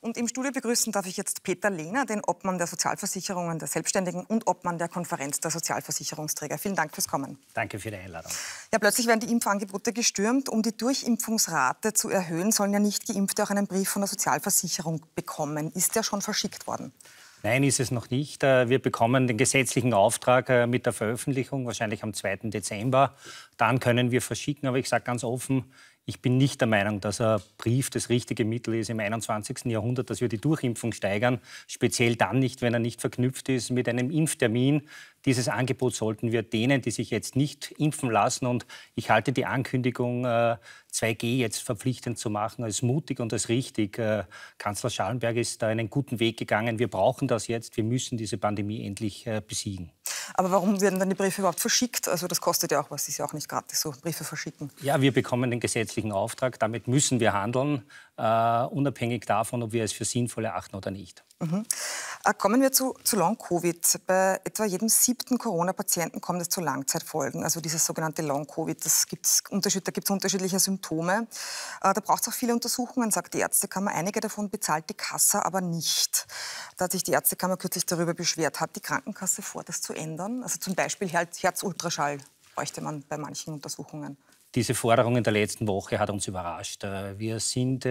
Und im Studio begrüßen darf ich jetzt Peter Lehner, den Obmann der Sozialversicherungen der Selbstständigen und Obmann der Konferenz der Sozialversicherungsträger. Vielen Dank fürs Kommen. Danke für die Einladung. Ja, plötzlich werden die Impfangebote gestürmt. Um die Durchimpfungsrate zu erhöhen, sollen ja nicht Geimpfte auch einen Brief von der Sozialversicherung bekommen. Ist der schon verschickt worden? Nein, ist es noch nicht. Äh, wir bekommen den gesetzlichen Auftrag äh, mit der Veröffentlichung, wahrscheinlich am 2. Dezember. Dann können wir verschicken. Aber ich sage ganz offen, ich bin nicht der Meinung, dass ein Brief das richtige Mittel ist im 21. Jahrhundert, dass wir die Durchimpfung steigern, speziell dann nicht, wenn er nicht verknüpft ist mit einem Impftermin. Dieses Angebot sollten wir denen, die sich jetzt nicht impfen lassen, und ich halte die Ankündigung, 2G äh, jetzt verpflichtend zu machen, als mutig und als richtig. Äh, Kanzler Schallenberg ist da einen guten Weg gegangen. Wir brauchen das jetzt. Wir müssen diese Pandemie endlich äh, besiegen. Aber warum werden dann die Briefe überhaupt verschickt? Also das kostet ja auch was, ist ja auch nicht gratis, so Briefe verschicken. Ja, wir bekommen den gesetzlichen Auftrag, damit müssen wir handeln, uh, unabhängig davon, ob wir es für sinnvoll erachten oder nicht. Mhm. Äh, kommen wir zu, zu Long-Covid. Bei etwa jedem siebten Corona-Patienten kommt es zu Langzeitfolgen, also dieses sogenannte Long-Covid. Da gibt es unterschiedliche Symptome. Äh, da braucht es auch viele Untersuchungen, sagt die Ärztekammer. Einige davon bezahlt die Kasse aber nicht. Da hat sich die Ärztekammer kürzlich darüber beschwert. Hat die Krankenkasse vor, das zu ändern? Also zum Beispiel Herzultraschall bräuchte man bei manchen Untersuchungen. Diese Forderungen der letzten Woche hat uns überrascht. Äh, wir sind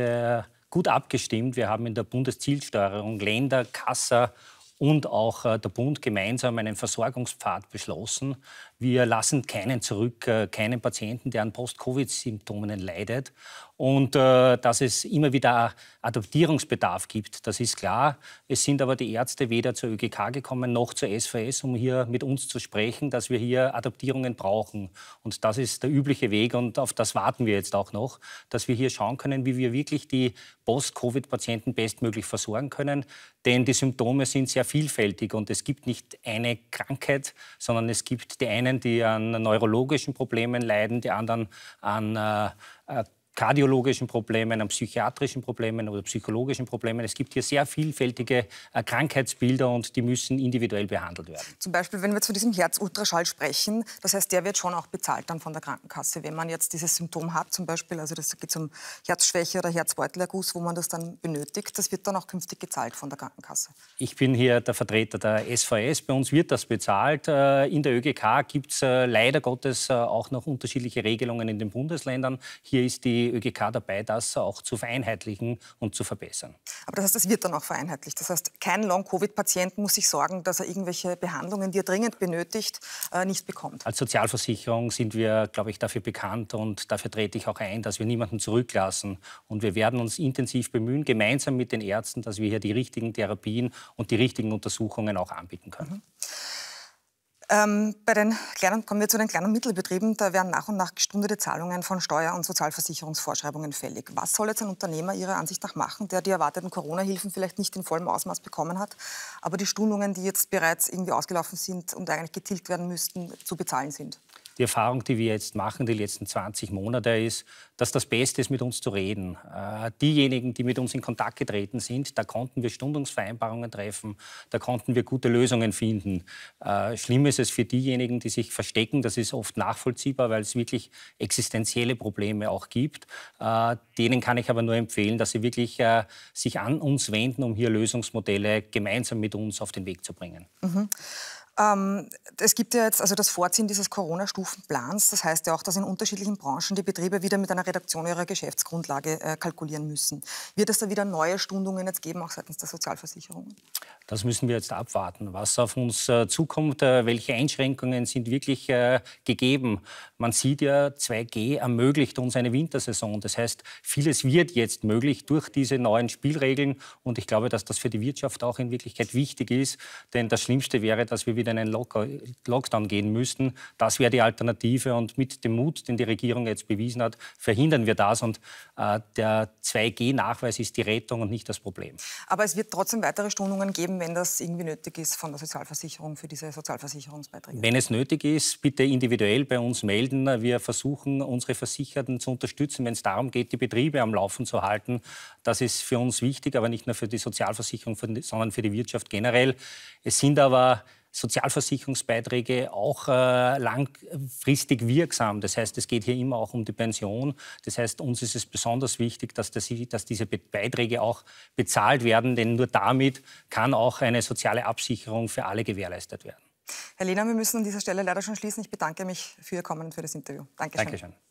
gut abgestimmt. Wir haben in der Bundeszielsteuerung Länder, Kassa und auch äh, der Bund gemeinsam einen Versorgungspfad beschlossen. Wir lassen keinen zurück, äh, keinen Patienten, der an Post-Covid-Symptomen leidet und äh, dass es immer wieder Adoptierungsbedarf gibt. Das ist klar. Es sind aber die Ärzte weder zur ÖGK gekommen noch zur SVS, um hier mit uns zu sprechen, dass wir hier Adoptierungen brauchen. Und das ist der übliche Weg und auf das warten wir jetzt auch noch, dass wir hier schauen können, wie wir wirklich die Post-Covid-Patienten bestmöglich versorgen können. Denn die Symptome sind sehr vielfältig und es gibt nicht eine Krankheit, sondern es gibt die einen, die an neurologischen Problemen leiden, die anderen an äh, äh kardiologischen Problemen, an psychiatrischen Problemen oder psychologischen Problemen. Es gibt hier sehr vielfältige äh, Krankheitsbilder und die müssen individuell behandelt werden. Zum Beispiel, wenn wir zu diesem Herzultraschall sprechen, das heißt, der wird schon auch bezahlt dann von der Krankenkasse, wenn man jetzt dieses Symptom hat, zum Beispiel, also das geht um Herzschwäche oder Herzbeutelerguss, wo man das dann benötigt, das wird dann auch künftig gezahlt von der Krankenkasse. Ich bin hier der Vertreter der SVS, bei uns wird das bezahlt. Äh, in der ÖGK gibt es äh, leider Gottes auch noch unterschiedliche Regelungen in den Bundesländern. Hier ist die ÖGK dabei, das auch zu vereinheitlichen und zu verbessern. Aber das heißt, es wird dann auch vereinheitlicht. Das heißt, kein Long-Covid-Patient muss sich sorgen, dass er irgendwelche Behandlungen, die er dringend benötigt, äh, nicht bekommt. Als Sozialversicherung sind wir, glaube ich, dafür bekannt und dafür trete ich auch ein, dass wir niemanden zurücklassen. Und wir werden uns intensiv bemühen, gemeinsam mit den Ärzten, dass wir hier die richtigen Therapien und die richtigen Untersuchungen auch anbieten können. Mhm. Ähm, bei den kleinen, kommen wir zu den kleinen und Mittelbetrieben. Da werden nach und nach gestundete Zahlungen von Steuer- und Sozialversicherungsvorschreibungen fällig. Was soll jetzt ein Unternehmer Ihrer Ansicht nach machen, der die erwarteten Corona-Hilfen vielleicht nicht in vollem Ausmaß bekommen hat, aber die Stundungen, die jetzt bereits irgendwie ausgelaufen sind und eigentlich getilgt werden müssten, zu bezahlen sind? die Erfahrung, die wir jetzt machen, die letzten 20 Monate, ist, dass das Beste ist, mit uns zu reden. Äh, diejenigen, die mit uns in Kontakt getreten sind, da konnten wir Stundungsvereinbarungen treffen, da konnten wir gute Lösungen finden. Äh, schlimm ist es für diejenigen, die sich verstecken, das ist oft nachvollziehbar, weil es wirklich existenzielle Probleme auch gibt. Äh, denen kann ich aber nur empfehlen, dass sie wirklich sich an uns wenden, um hier Lösungsmodelle gemeinsam mit uns auf den Weg zu bringen. Mhm. Ähm, es gibt ja jetzt also das Vorziehen dieses Corona-Stufenplans. Das heißt ja auch, dass in unterschiedlichen Branchen die Betriebe wieder mit einer Redaktion ihrer Geschäftsgrundlage äh, kalkulieren müssen. Wird es da wieder neue Stundungen jetzt geben, auch seitens der Sozialversicherung? Das müssen wir jetzt abwarten, was auf uns äh, zukommt, äh, welche Einschränkungen sind wirklich äh, gegeben. Man sieht ja, 2G ermöglicht uns eine Wintersaison. Das heißt, vieles wird jetzt möglich durch diese neuen Spielregeln. Und ich glaube, dass das für die Wirtschaft auch in Wirklichkeit wichtig ist. Denn das Schlimmste wäre, dass wir wieder in einen Lock Lockdown gehen müssten. Das wäre die Alternative. Und mit dem Mut, den die Regierung jetzt bewiesen hat, verhindern wir das. Und äh, der 2G-Nachweis ist die Rettung und nicht das Problem. Aber es wird trotzdem weitere Stundungen geben, wenn das irgendwie nötig ist von der Sozialversicherung für diese Sozialversicherungsbeiträge. Wenn es nötig ist, bitte individuell bei uns melden melden. Äh, wir versuchen, unsere Versicherten zu unterstützen, wenn es darum geht, die Betriebe am Laufen zu halten. Das ist für uns wichtig, aber nicht nur für die Sozialversicherung, sondern für die Wirtschaft generell. Es sind aber Sozialversicherungsbeiträge auch äh, langfristig wirksam. Das heißt, es geht hier immer auch um die Pension. Das heißt, uns ist es besonders wichtig, dass, das, dass diese Beiträge auch bezahlt werden, denn nur damit kann auch eine soziale Absicherung für alle gewährleistet werden. Herr Lehner, wir müssen an dieser Stelle leider schon schließen. Ich bedanke mich für Ihr Kommen und für das Interview. Dankeschön. Dankeschön.